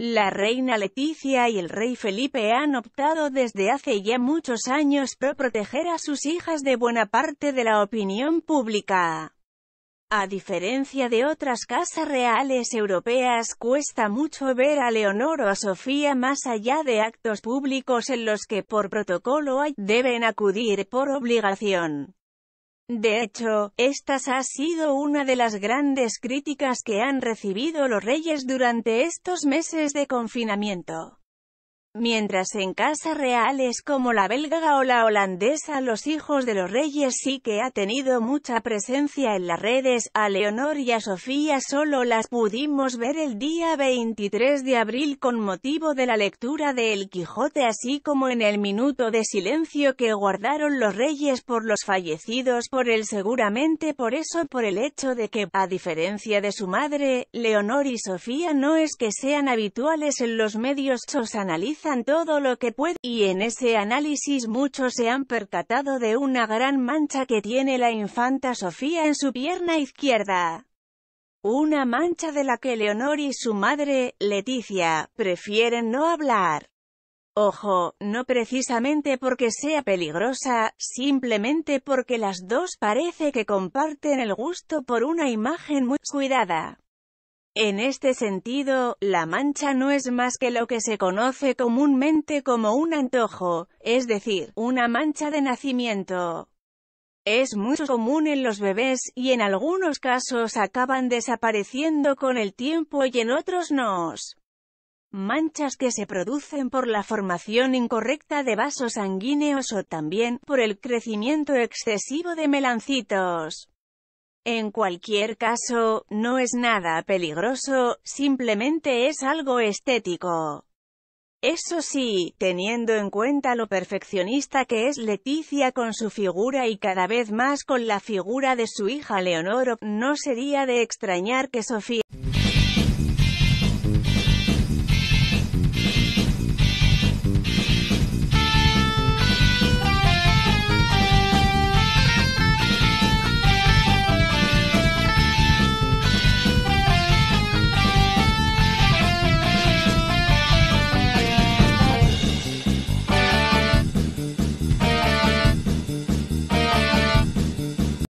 La reina Leticia y el rey Felipe han optado desde hace ya muchos años por proteger a sus hijas de buena parte de la opinión pública. A diferencia de otras casas reales europeas, cuesta mucho ver a Leonor o a Sofía más allá de actos públicos en los que por protocolo deben acudir por obligación. De hecho, estas ha sido una de las grandes críticas que han recibido los reyes durante estos meses de confinamiento. Mientras en casas reales como la belga o la holandesa Los hijos de los reyes sí que ha tenido mucha presencia en las redes, a Leonor y a Sofía solo las pudimos ver el día 23 de abril con motivo de la lectura de El Quijote así como en el minuto de silencio que guardaron los reyes por los fallecidos por él seguramente por eso por el hecho de que, a diferencia de su madre, Leonor y Sofía no es que sean habituales en los medios analiza todo lo que puede y en ese análisis muchos se han percatado de una gran mancha que tiene la infanta Sofía en su pierna izquierda. Una mancha de la que Leonor y su madre, Leticia, prefieren no hablar. Ojo, no precisamente porque sea peligrosa, simplemente porque las dos parece que comparten el gusto por una imagen muy cuidada. En este sentido, la mancha no es más que lo que se conoce comúnmente como un antojo, es decir, una mancha de nacimiento. Es muy común en los bebés, y en algunos casos acaban desapareciendo con el tiempo y en otros no. Manchas que se producen por la formación incorrecta de vasos sanguíneos o también, por el crecimiento excesivo de melancitos. En cualquier caso, no es nada peligroso, simplemente es algo estético. Eso sí, teniendo en cuenta lo perfeccionista que es Leticia con su figura y cada vez más con la figura de su hija Leonor, no sería de extrañar que Sofía